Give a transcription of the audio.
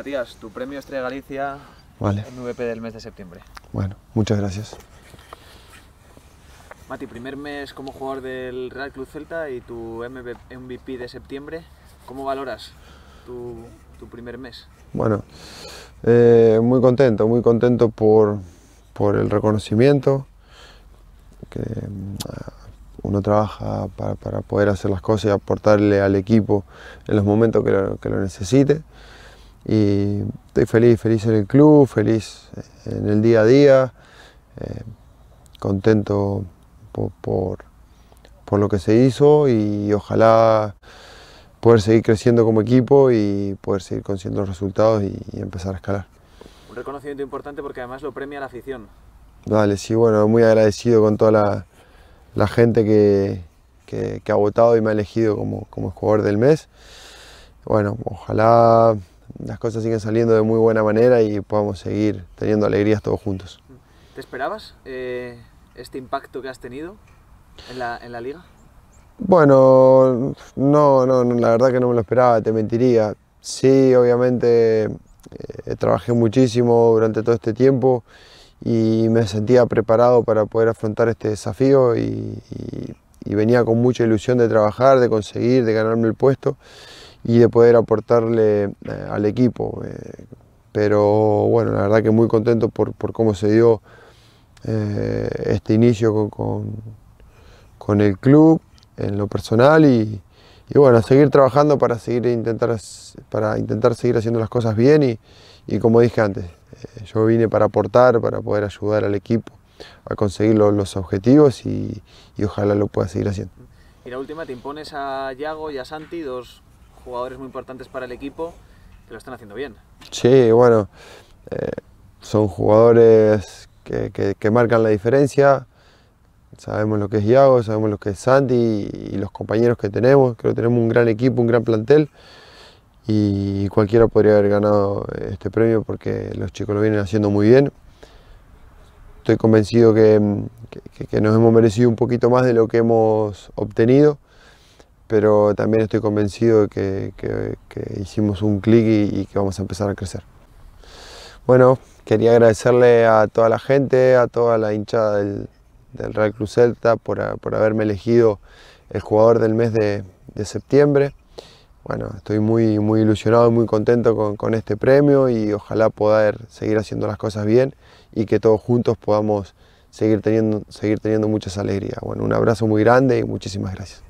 Matías, tu premio Estrella Galicia, MVP del mes de septiembre. Bueno, muchas gracias. Mati, primer mes como jugador del Real Club Celta y tu MVP de septiembre, ¿cómo valoras tu, primer mes? Bueno, eh, muy contento, muy contento por, el reconocimiento, que mm, uno trabaja para, poder hacer las cosas y aportarle al equipo en los momentos que que lo necesite. Y estoy feliz, feliz en el club, feliz eh, en el día a día, eh, contento por, lo que se hizo y ojalá poder seguir creciendo como equipo y poder seguir consiguiendo los resultados y, empezar a escalar. Un reconocimiento importante porque además lo premia la afición. Vale, sí, bueno, muy agradecido con toda la, gente que, ha votado y me ha elegido como, como jugador del mes. Bueno, ojalá las cosas siguen saliendo de muy buena manera y podamos seguir teniendo alegrías todos juntos. ¿Te esperabas eh, este impacto que has tenido en la, liga? Bueno, no, no, la verdad que no me lo esperaba, te mentiría. Sí, obviamente eh, trabajé muchísimo durante todo este tiempo y me sentía preparado para poder afrontar este desafío y venía con mucha ilusión de trabajar, de conseguir, de ganarme el puesto y de poder aportarle eh, al equipo. Eh, pero bueno, la verdad que muy contento por, cómo se dio eh, este inicio con, con, el club, en lo personal y, bueno, seguir trabajando para, seguir intentar, para intentar seguir haciendo las cosas bien y, y como dije antes, yo vine para aportar, para poder ayudar al equipo a conseguir los, objetivos y, y, ojalá lo pueda seguir haciendo. Y la última, te impones a Yago y a Santi, dos jugadores muy importantes para el equipo que lo están haciendo bien. Sí, bueno, eh, son jugadores que, marcan la diferencia. Sabemos lo que es Iago, sabemos lo que es Santi y, los compañeros que tenemos. Creo que tenemos un gran equipo, un gran plantel y cualquiera podría haber ganado este premio porque los chicos lo vienen haciendo muy bien. Estoy convencido que, que, que, nos hemos merecido un poquito más de lo que hemos obtenido pero también estoy convencido de que, hicimos un clic y, que vamos a empezar a crecer. Bueno, quería agradecerle a toda la gente, a toda la hinchada del, Real Cruz Celta por, haberme elegido el jugador del mes de, septiembre. Bueno, estoy muy, muy ilusionado y muy contento con, este premio y ojalá poder seguir haciendo las cosas bien y que todos juntos podamos seguir teniendo, seguir teniendo muchas alegrías. Bueno, un abrazo muy grande y muchísimas gracias.